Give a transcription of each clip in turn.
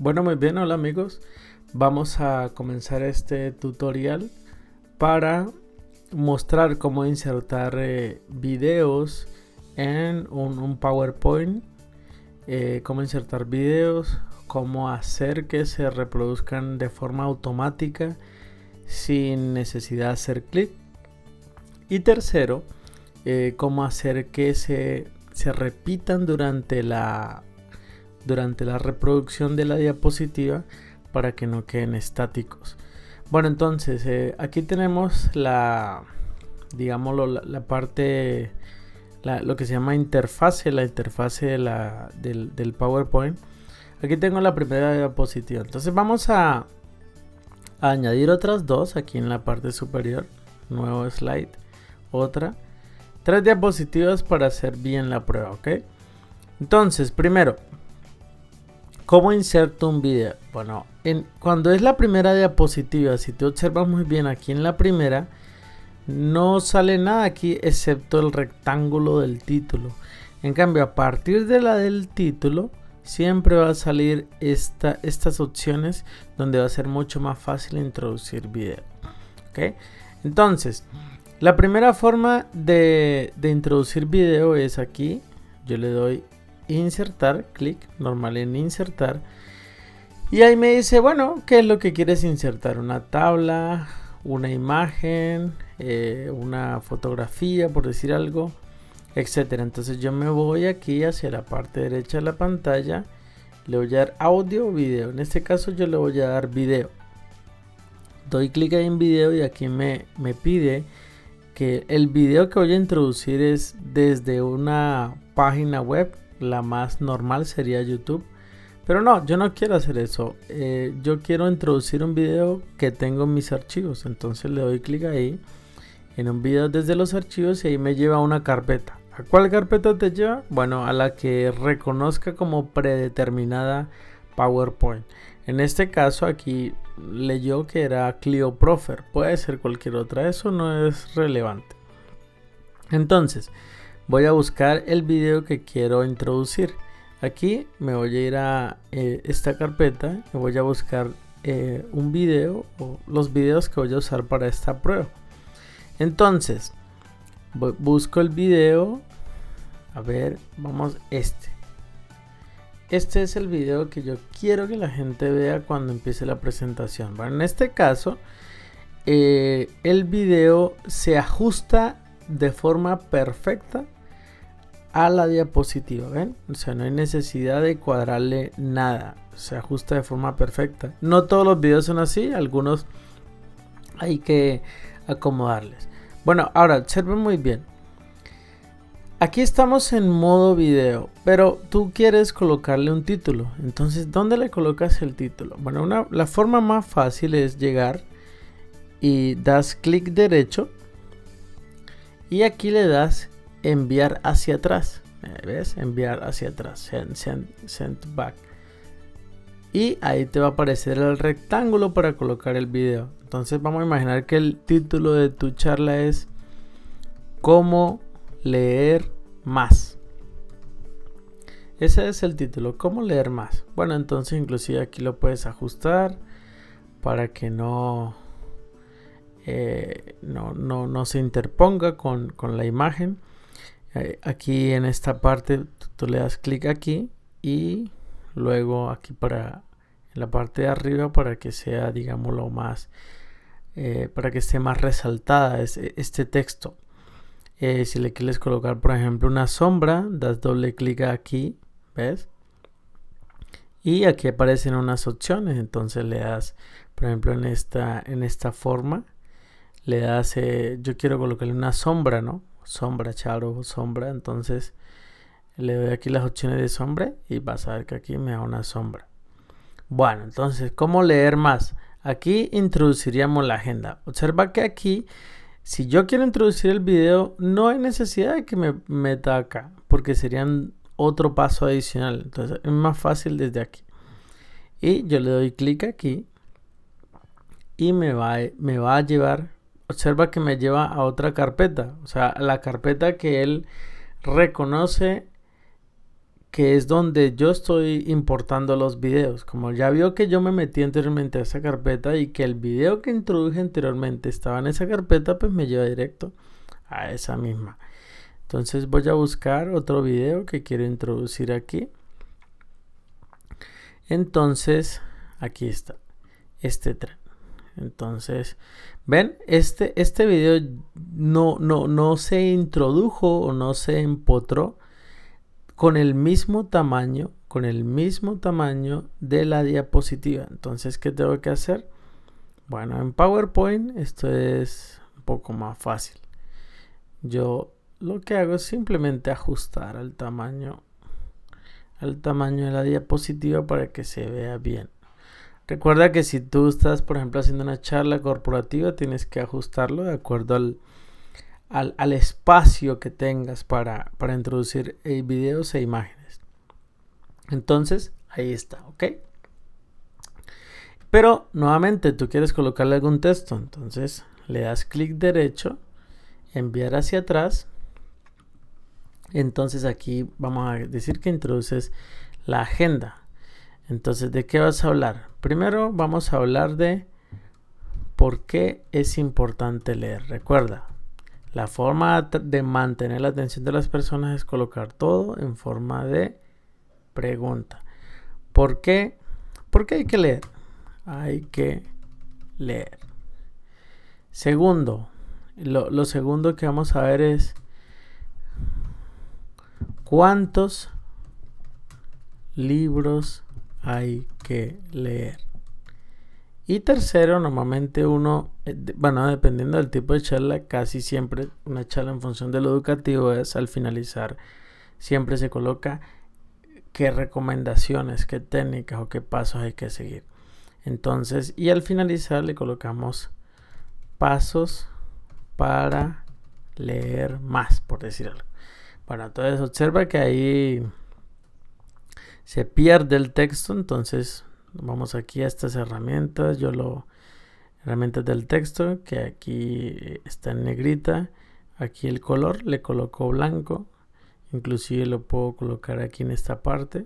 Bueno, muy bien, hola amigos. Vamos a comenzar este tutorial para mostrar cómo insertar eh, videos en un, PowerPoint, eh, cómo insertar videos, cómo hacer que se reproduzcan de forma automática sin necesidad de hacer clic. Y tercero, eh, cómo hacer que se, se repitan durante la durante la reproducción de la diapositiva para que no queden estáticos. Bueno, entonces eh, aquí tenemos la, digámoslo, la, parte, lo que se llama interfase, la interfase de la, del, del PowerPoint. Aquí tengo la primera diapositiva. Entonces vamos a, a añadir otras dos aquí en la parte superior. Nuevo slide. Otra. Tres diapositivas para hacer bien la prueba, ¿ok? Entonces, primero, ¿Cómo inserto un video? Bueno, en, cuando es la primera diapositiva, si te observas muy bien aquí en la primera, no sale nada aquí excepto el rectángulo del título. En cambio, a partir de la del título, siempre va a salir estas opciones donde va a ser mucho más fácil introducir video. ¿Okay? Entonces, la primera forma de introducir video es aquí. Yo le doy insertar, clic normal en insertar. Y ahí me dice, bueno, ¿qué es lo que quieres insertar? Una tabla, una imagen, eh, una fotografía, por decir algo, etcétera. Entonces yo me voy aquí hacia la parte derecha de la pantalla. Le voy a dar audio video. En este caso yo le voy a dar video. Doy clic ahí en video y aquí me, me pide que el video que voy a introducir es desde una página web la más normal sería YouTube. Pero no, yo no quiero hacer eso. Eh, yo quiero introducir un video que tengo en mis archivos. Entonces le doy clic ahí en un video desde los archivos y ahí me lleva a una carpeta. ¿A cuál carpeta te lleva? Bueno, a la que reconozca como predeterminada PowerPoint. En este caso aquí leyó que era Clio Profer. Puede ser cualquier otra, eso no es relevante. Entonces, voy a buscar el video que quiero introducir aquí me voy a ir a eh, esta carpeta y voy a buscar eh, un video o los videos que voy a usar para esta prueba entonces busco el video a ver vamos este este es el video que yo quiero que la gente vea cuando empiece la presentación en este caso eh, el video se ajusta de forma perfecta a la diapositiva, ¿ven? O sea, no hay necesidad de cuadrarle nada, se ajusta de forma perfecta. No todos los videos son así, algunos hay que acomodarles. Bueno, ahora observen muy bien. Aquí estamos en modo video, pero tú quieres colocarle un título. Entonces, ¿dónde le colocas el título? Bueno, la forma más fácil es llegar y das clic derecho y aquí le das enviar hacia atrás. Eh, ¿Ves? Enviar hacia atrás. Send, send, back. Y ahí te va a aparecer el rectángulo para colocar el video. Entonces vamos a imaginar que el título de tu charla es ¿Cómo leer más? Ese es el título, ¿cómo leer más? Bueno, entonces inclusive aquí lo puedes ajustar para que no, eh, se interponga con la imagen. Eh, aquí en esta parte tú le das clic aquí y luego aquí para la parte de arriba para que sea digámoslo más eh, para que esté más resaltada este, este texto eh, si le quieres colocar por ejemplo una sombra das doble clic aquí ves y aquí aparecen unas opciones entonces le das por ejemplo en esta en esta forma le das yo quiero colocarle una sombra no sombra, charo, sombra. Entonces le doy aquí las opciones de sombra y vas a ver que aquí me da una sombra. Bueno, entonces, ¿cómo leer más? Aquí introduciríamos la agenda. Observa que aquí, si yo quiero introducir el video, no hay necesidad de que me meta acá, porque serían otro paso adicional. Entonces, es más fácil desde aquí. Y yo le doy clic aquí y me va, me va a llevar observa que me lleva a otra carpeta, o sea, la carpeta que él reconoce que es donde yo estoy importando los videos. Como ya vio que yo me metí anteriormente a esa carpeta y que el video que introduje anteriormente estaba en esa carpeta, pues me lleva directo a esa misma. Entonces voy a buscar otro video que quiero introducir aquí. Entonces, aquí está, este tren. Entonces, ven, este, este video no, no, no se introdujo o no se empotró con el mismo tamaño, con el mismo tamaño de la diapositiva. Entonces, ¿qué tengo que hacer? Bueno, en PowerPoint esto es un poco más fácil. Yo lo que hago es simplemente ajustar al tamaño, al tamaño de la diapositiva para que se vea bien. Recuerda que si tú estás, por ejemplo, haciendo una charla corporativa, tienes que ajustarlo de acuerdo al, espacio que tengas para, para introducir eh, videos e imágenes. Entonces, ahí está, ¿ok? Pero nuevamente tú quieres colocarle algún texto, entonces le das clic derecho, enviar hacia atrás. Entonces aquí vamos a decir que introduces la agenda. Entonces, ¿de qué vas a hablar? Primero vamos a hablar de por qué es importante leer. Recuerda, la forma de mantener la atención de las personas es colocar todo en forma de pregunta. ¿Por qué? qué hay que leer. Hay que leer. Segundo, lo, lo segundo que vamos a ver es cuántos libros hay que leer. Y tercero, normalmente uno, eh, bueno, dependiendo del tipo de charla, casi siempre una charla en función de lo educativo es al finalizar, siempre se coloca qué recomendaciones, qué técnicas o qué pasos hay que seguir. Entonces, y al finalizar le colocamos pasos para leer más, por decir algo. Bueno, entonces observa que ahí se pierde el texto, entonces vamos aquí a estas herramientas, yo lo herramientas del texto que aquí está en negrita, aquí el color le coloco blanco, inclusive lo puedo colocar aquí en esta parte.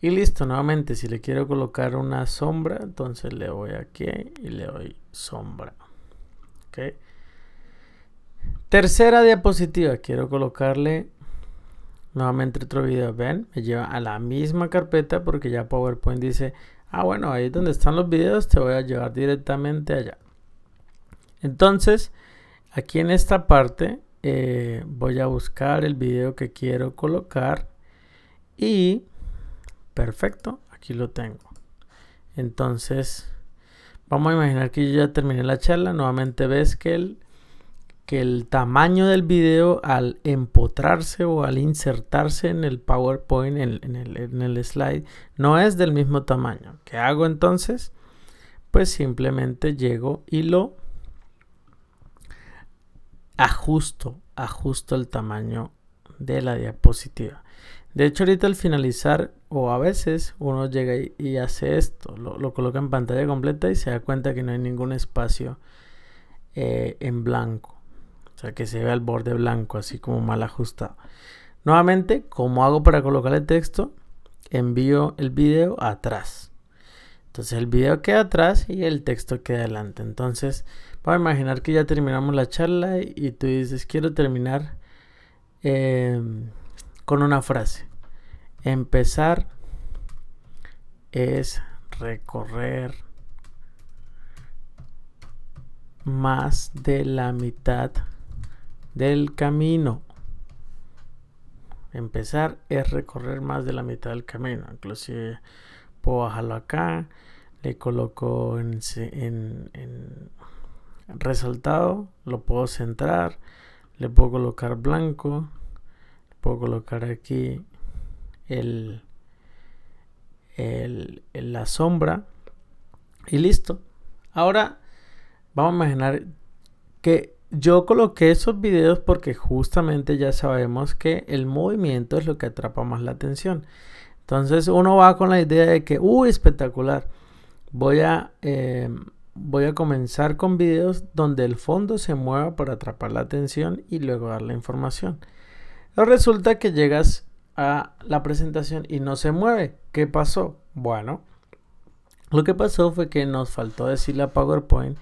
Y listo, nuevamente si le quiero colocar una sombra, entonces le voy aquí y le doy sombra. ok Tercera diapositiva, quiero colocarle Nuevamente otro video, ven, me lleva a la misma carpeta porque ya PowerPoint dice, ah bueno, ahí donde están los videos te voy a llevar directamente allá. Entonces, aquí en esta parte eh, voy a buscar el video que quiero colocar y, perfecto, aquí lo tengo. Entonces, vamos a imaginar que yo ya terminé la charla, nuevamente ves que el que el tamaño del video al empotrarse o al insertarse en el PowerPoint, en, el, slide, no es del mismo tamaño. ¿Qué hago entonces? Pues simplemente llego y lo ajusto, ajusto el tamaño de la diapositiva. De hecho, ahorita al finalizar, o a veces uno llega y, hace esto, lo, coloca en pantalla completa y se da cuenta que no hay ningún espacio eh, en blanco. O sea, que se vea el borde blanco, así como mal ajustado. Nuevamente, como hago para colocar el texto, envío el video atrás. Entonces el video queda atrás y el texto queda adelante. Entonces, para a imaginar que ya terminamos la charla y tú dices, quiero terminar em, con una frase. Empezar es recorrer más de la mitad del camino. Empezar es recorrer más de la mitad del camino. Inclusive puedo bajarlo acá. Le coloco en, en resaltado. Lo puedo centrar. Le puedo colocar blanco. Puedo colocar aquí el, el, la sombra. Y listo. Ahora vamos a imaginar que yo coloqué esos videos porque justamente ya sabemos que el movimiento es lo que atrapa más la atención. Entonces uno va con la idea de que, uy, espectacular. Voy a, em, voy a comenzar con videos donde el fondo se mueva para atrapar la atención y luego dar la información. Pero resulta que llegas a la presentación y no se mueve. ¿Qué pasó? Bueno, lo que pasó fue que nos faltó decir la PowerPoint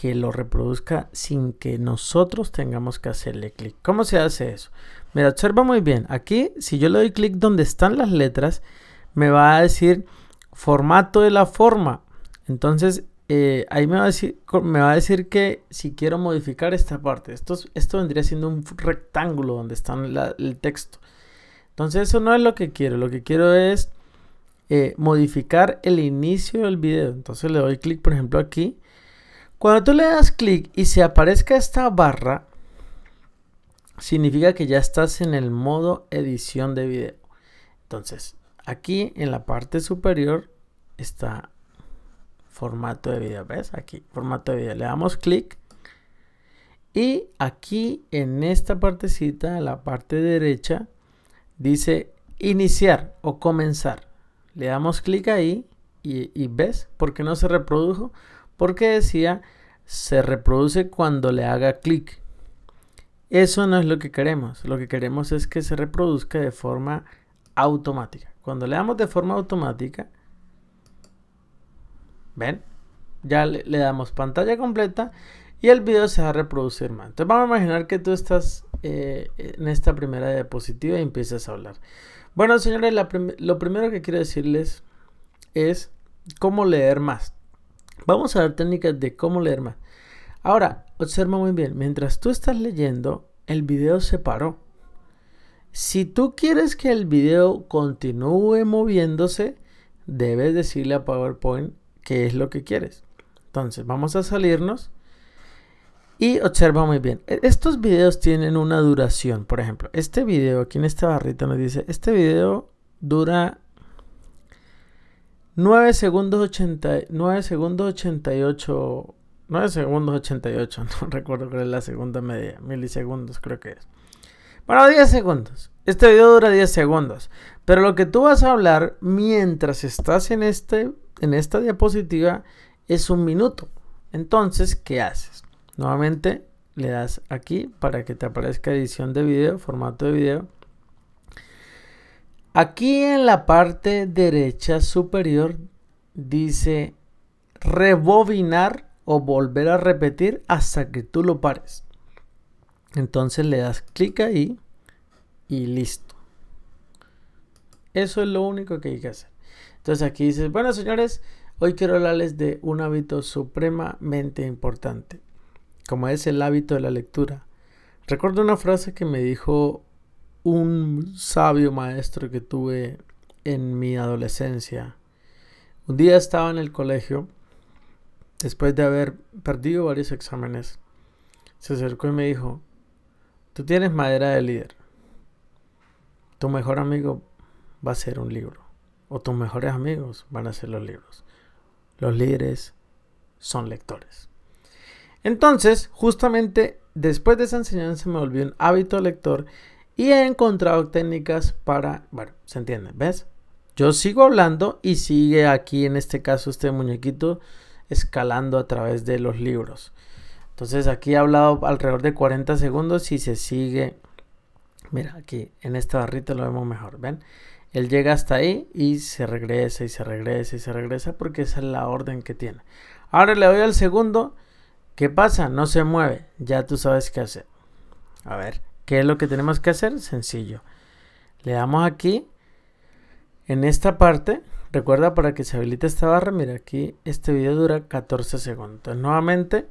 que lo reproduzca sin que nosotros tengamos que hacerle clic. ¿Cómo se hace eso? Mira, observa muy bien. Aquí, si yo le doy clic donde están las letras, me va a decir formato de la forma. Entonces, eh, ahí me va, a decir, me va a decir que si quiero modificar esta parte, esto, esto vendría siendo un rectángulo donde está el texto. Entonces eso no es lo que quiero, lo que quiero es eh, modificar el inicio del video. Entonces le doy clic, por ejemplo, aquí cuando tú le das clic y se aparezca esta barra, significa que ya estás en el modo edición de video. Entonces, aquí en la parte superior está formato de video. ¿Ves? Aquí, formato de video. Le damos clic. Y aquí en esta partecita, a la parte derecha, dice iniciar o comenzar. Le damos clic ahí y, ves porque no se reprodujo porque decía, se reproduce cuando le haga clic. Eso no es lo que queremos. Lo que queremos es que se reproduzca de forma automática. Cuando le damos de forma automática, ¿ven? Ya le, damos pantalla completa y el video se va a reproducir más. Entonces vamos a imaginar que tú estás eh, en esta primera diapositiva y empiezas a hablar. Bueno, señores, lo primero que quiero decirles es cómo leer más. Vamos a ver técnicas de cómo leer más. Ahora, observa muy bien, mientras tú estás leyendo, el video se paró. Si tú quieres que el video continúe moviéndose, debes decirle a PowerPoint qué es lo que quieres. Entonces, vamos a salirnos y observa muy bien. E-, estos videos tienen una duración, por ejemplo, este video aquí en esta barrita nos dice, este video dura 9 segundos 80, segundos 88, 9 segundos 88, no recuerdo cuál es la segunda media, milisegundos creo que es. Bueno, 10 segundos. Este video dura 10 segundos, pero lo que tú vas a hablar mientras estás en este en esta diapositiva es un minuto. Entonces, ¿qué haces? Nuevamente le das aquí para que te aparezca edición de video, formato de video Aquí en la parte derecha superior dice rebobinar o volver a repetir hasta que tú lo pares. Entonces le das clic ahí y listo. Eso es lo único que hay que hacer. Entonces aquí dices, bueno señores, hoy quiero hablarles de un hábito supremamente importante, como es el hábito de la lectura. Recuerdo una frase que me dijo un sabio maestro que tuve en mi adolescencia. Un día estaba en el colegio, después de haber perdido varios exámenes, se acercó y me dijo, tú tienes madera de líder. Tu mejor amigo va a ser un libro. O tus mejores amigos van a ser los libros. Los líderes son lectores. Entonces, justamente después de esa enseñanza me volvió un hábito lector y he encontrado técnicas para, bueno, se entiende, ¿ves? Yo sigo hablando y sigue aquí en este caso este muñequito escalando a través de los libros. Entonces aquí he hablado alrededor de 40 segundos y se sigue, mira aquí en esta barrita lo vemos mejor, ¿ven? Él llega hasta ahí y se regresa y se regresa y se regresa porque esa es la orden que tiene. Ahora le doy al segundo. ¿Qué pasa? No se mueve. Ya tú sabes qué hacer. A ver. ¿Qué es lo que tenemos que hacer? Sencillo. Le damos aquí, en esta parte, recuerda para que se habilite esta barra, mira aquí este video dura 14 segundos. nuevamente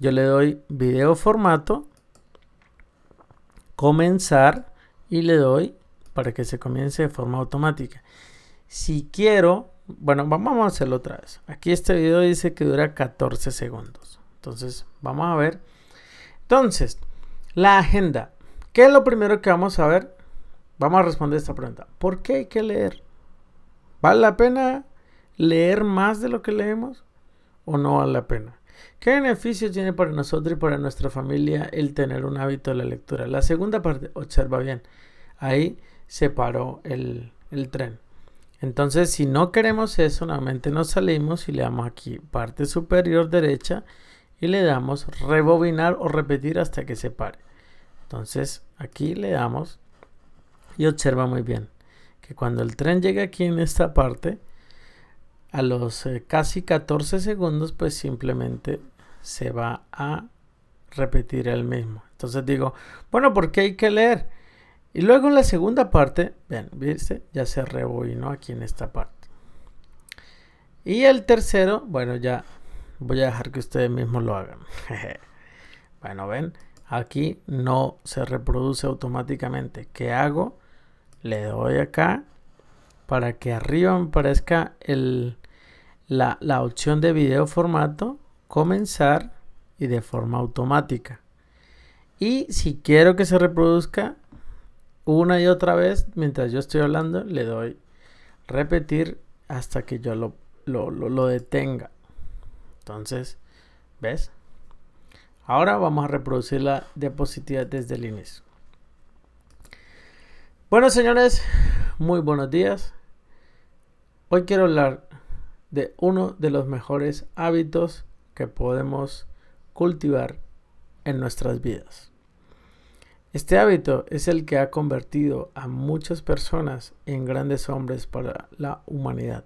yo le doy video formato, comenzar y le doy para que se comience de forma automática. Si quiero, bueno, vamos a hacerlo otra vez. Aquí este video dice que dura 14 segundos. Entonces, vamos a ver. Entonces, la agenda. ¿Qué es lo primero que vamos a ver? Vamos a responder esta pregunta. ¿Por qué hay que leer? ¿Vale la pena leer más de lo que leemos o no vale la pena? ¿Qué beneficio tiene para nosotros y para nuestra familia el tener un hábito de la lectura? La segunda parte, observa bien, ahí se paró el, el tren. Entonces, si no queremos eso, nuevamente nos salimos y le damos aquí parte superior derecha y le damos rebobinar o repetir hasta que se pare. Entonces aquí le damos y observa muy bien que cuando el tren llega aquí en esta parte, a los eh, casi 14 segundos, pues simplemente se va a repetir el mismo. Entonces digo, bueno, porque hay que leer? Y luego en la segunda parte, ven, ¿viste? Ya se rebobinó aquí en esta parte. Y el tercero, bueno, ya voy a dejar que ustedes mismos lo hagan. bueno, ven, Aquí no se reproduce automáticamente. ¿Qué hago? Le doy acá para que arriba me aparezca la, opción de video formato, comenzar y de forma automática. Y si quiero que se reproduzca una y otra vez mientras yo estoy hablando, le doy repetir hasta que yo lo detenga. Entonces, ¿ves? Ahora vamos a reproducir la diapositiva desde el inicio. Bueno, señores, muy buenos días. Hoy quiero hablar de uno de los mejores hábitos que podemos cultivar en nuestras vidas. Este hábito es el que ha convertido a muchas personas en grandes hombres para la humanidad.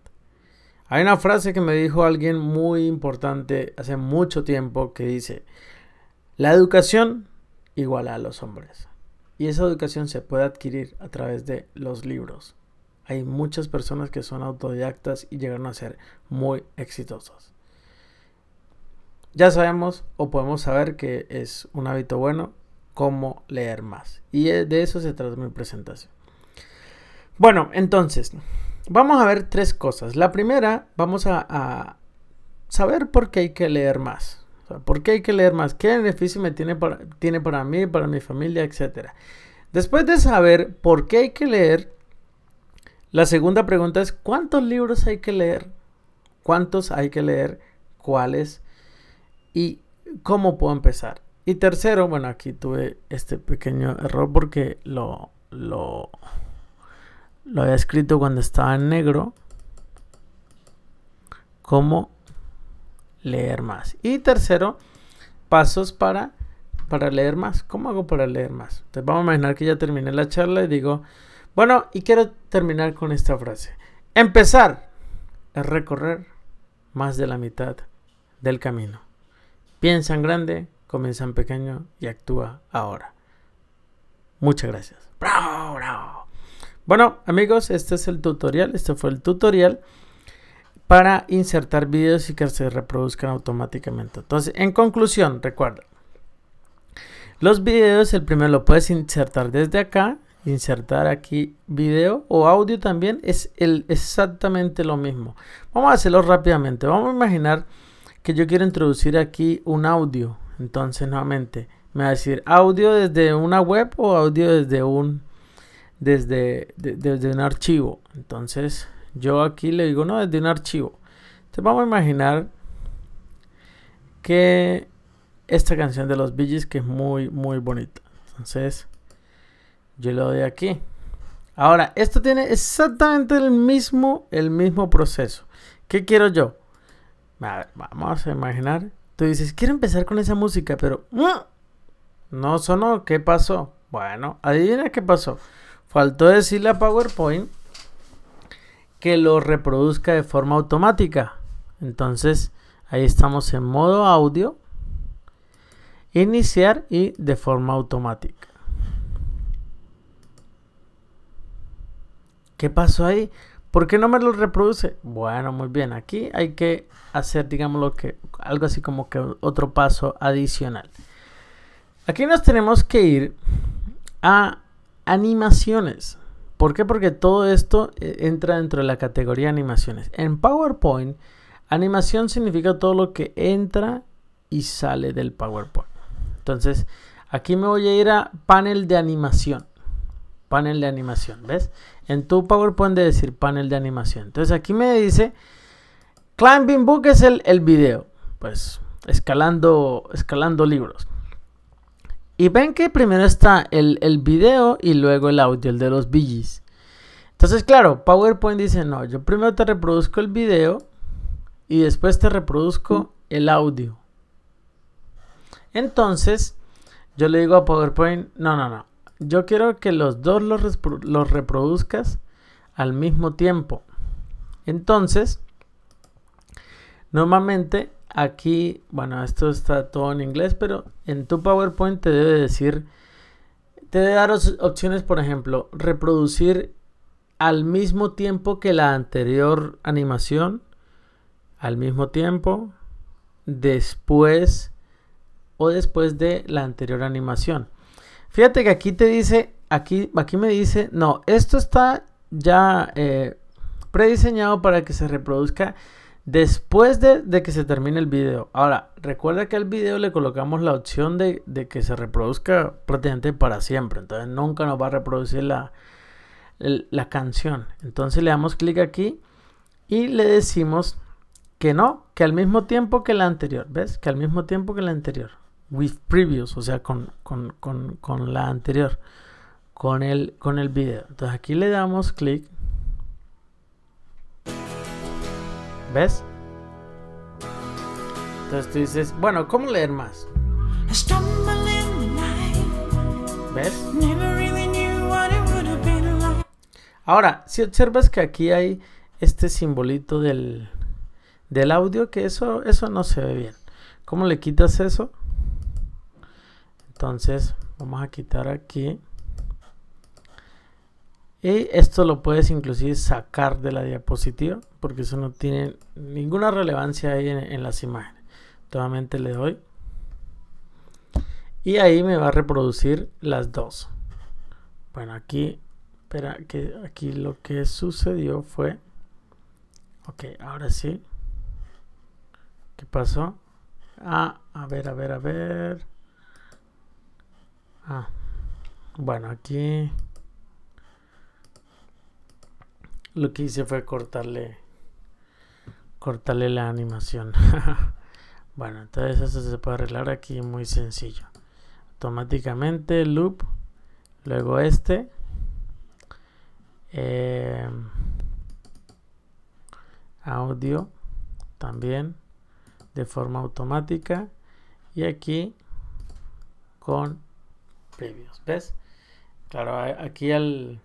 Hay una frase que me dijo alguien muy importante hace mucho tiempo que dice, la educación iguala a los hombres. Y esa educación se puede adquirir a través de los libros. Hay muchas personas que son autodidactas y llegaron a ser muy exitosos. Ya sabemos o podemos saber que es un hábito bueno cómo leer más. Y eh, de eso se trata mi presentación. Bueno, entonces, vamos a ver tres cosas. La primera, vamos a saber por qué hay que leer más. ¿Por qué hay que leer más? ¿Qué beneficio me tiene para, tiene para mí, para mi familia, etcétera? Después de saber por qué hay que leer, la segunda pregunta es ¿cuántos libros hay que leer? ¿Cuántos hay que leer? ¿Cuáles? ¿Y cómo puedo empezar? Y tercero, bueno, aquí tuve este pequeño error porque lo, lo, lo había escrito cuando estaba en negro como leer más. Y tercero, pasos para, para leer más. ¿Cómo hago para leer más? Entonces vamos a imaginar que ya terminé la charla y digo, bueno, y quiero terminar con esta frase. Empezar es recorrer más de la mitad del camino. Piensa en grande, comienza en pequeño y actúa ahora. Muchas gracias. Bueno, amigos, este es el tutorial. Este fue el tutorial para insertar videos y que se reproduzcan automáticamente. Entonces, en conclusión, recuerda, los videos, el primero lo puedes insertar desde acá, insertar aquí video o audio también, es el, exactamente lo mismo. Vamos a hacerlo rápidamente, vamos a imaginar que yo quiero introducir aquí un audio, entonces nuevamente me va a decir audio desde una web o audio desde un, desde, desde un archivo, entonces yo aquí le digo, no, desde un archivo. Entonces vamos a imaginar que esta canción de los Bee que es muy, muy bonita. Entonces, yo lo doy aquí. Ahora, esto tiene exactamente el mismo, el mismo proceso. ¿Qué quiero yo? vamos a imaginar. Tú dices, quiero empezar con esa música, pero... Mm, no sonó, ¿qué pasó? Bueno, adivina qué pasó. Faltó decir la PowerPoint que lo reproduzca de forma automática. Entonces, ahí estamos en modo audio, iniciar y de forma automática. ¿Qué pasó ahí? ¿Por qué no me lo reproduce? Bueno, muy bien, aquí hay que hacer, digamos, lo que, algo así como que otro paso adicional. Aquí nos tenemos que ir a animaciones. ¿Por qué? Porque todo esto eh, entra dentro de la categoría animaciones. En PowerPoint, animación significa todo lo que entra y sale del PowerPoint. Entonces, aquí me voy a ir a panel de animación. Panel de animación, ¿ves? En tu PowerPoint de decir panel de animación. Entonces aquí me dice, Climbing Book es el, video. Pues escalando, escalando libros. Y ven que primero está el, video y luego el audio, el de los BGs. Entonces, claro, PowerPoint dice, no, yo primero te reproduzco el video y después te reproduzco el audio. Entonces, yo le digo a PowerPoint, no, no, no, yo quiero que los dos los, los reproduzcas al mismo tiempo. Entonces, normalmente aquí, bueno, esto está todo en inglés, pero en tu PowerPoint te debe decir, te debe dar opciones, por ejemplo, reproducir al mismo tiempo que la anterior animación, al mismo tiempo, después o después de la anterior animación. Fíjate que aquí te dice, aquí, aquí me dice, no, esto está ya eh, prediseñado para que se reproduzca después de, que se termine el video. Ahora, recuerda que al video le colocamos la opción de, que se reproduzca prácticamente para siempre. Entonces nunca nos va a reproducir la, canción. Entonces le damos clic aquí y le decimos que no, que al mismo tiempo que la anterior. ¿Ves? Que al mismo tiempo que la anterior. With previous, o sea, con, la anterior. Con el, con el video. Entonces aquí le damos clic ¿Ves? Entonces tú dices, bueno, ¿cómo leer más? ¿Ves? Ahora, si observas que aquí hay este simbolito del, del audio, que eso, eso no se ve bien. ¿Cómo le quitas eso? Entonces, vamos a quitar aquí. Y esto lo puedes inclusive sacar de la diapositiva porque eso no tiene ninguna relevancia ahí en, las imágenes. totalmente le doy. Y ahí me va a reproducir las dos. Bueno, aquí, espera, que aquí lo que sucedió fue... Ok, ahora sí. ¿Qué pasó? Ah, a ver, a ver, a ver. Ah, bueno, aquí... lo que hice fue cortarle cortarle la animación bueno entonces eso se puede arreglar aquí muy sencillo automáticamente loop luego este eh, audio también de forma automática y aquí con previos, ves claro aquí al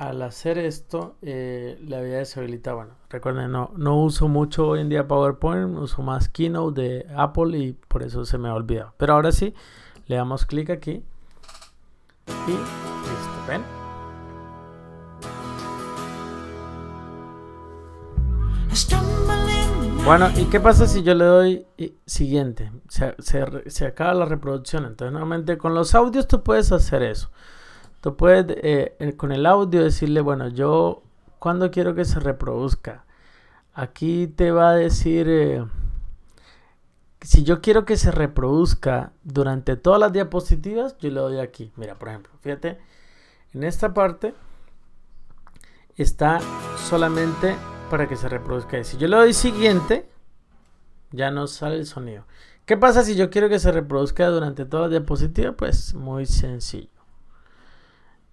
al hacer esto, eh, la vida deshabilitado. Bueno, recuerden, no, uso mucho hoy en día PowerPoint, uso más Keynote de Apple y por eso se me ha olvidado. Pero ahora sí, le damos clic aquí y listo, Bueno, ¿y qué pasa si yo le doy eh, siguiente? Se, se acaba la reproducción. Entonces, nuevamente con los audios tú puedes hacer eso. Tú puedes eh, con el audio decirle, bueno, yo ¿cuándo quiero que se reproduzca. Aquí te va a decir, eh, si yo quiero que se reproduzca durante todas las diapositivas, yo le doy aquí. Mira, por ejemplo, fíjate, en esta parte está solamente para que se reproduzca. si yo le doy siguiente, ya no sale el sonido. ¿Qué pasa si yo quiero que se reproduzca durante todas las diapositivas? Pues muy sencillo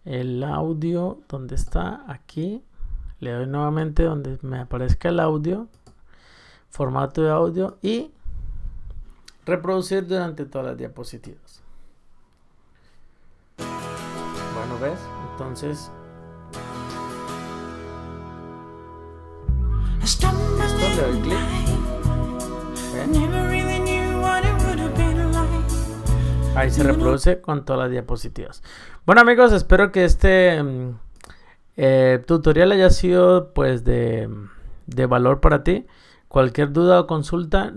el audio donde está aquí le doy nuevamente donde me aparezca el audio formato de audio y reproducir durante todas las diapositivas bueno ves entonces Ahí se reproduce con todas las diapositivas. Bueno amigos, espero que este mm, eh, tutorial haya sido pues de, de valor para ti. Cualquier duda o consulta.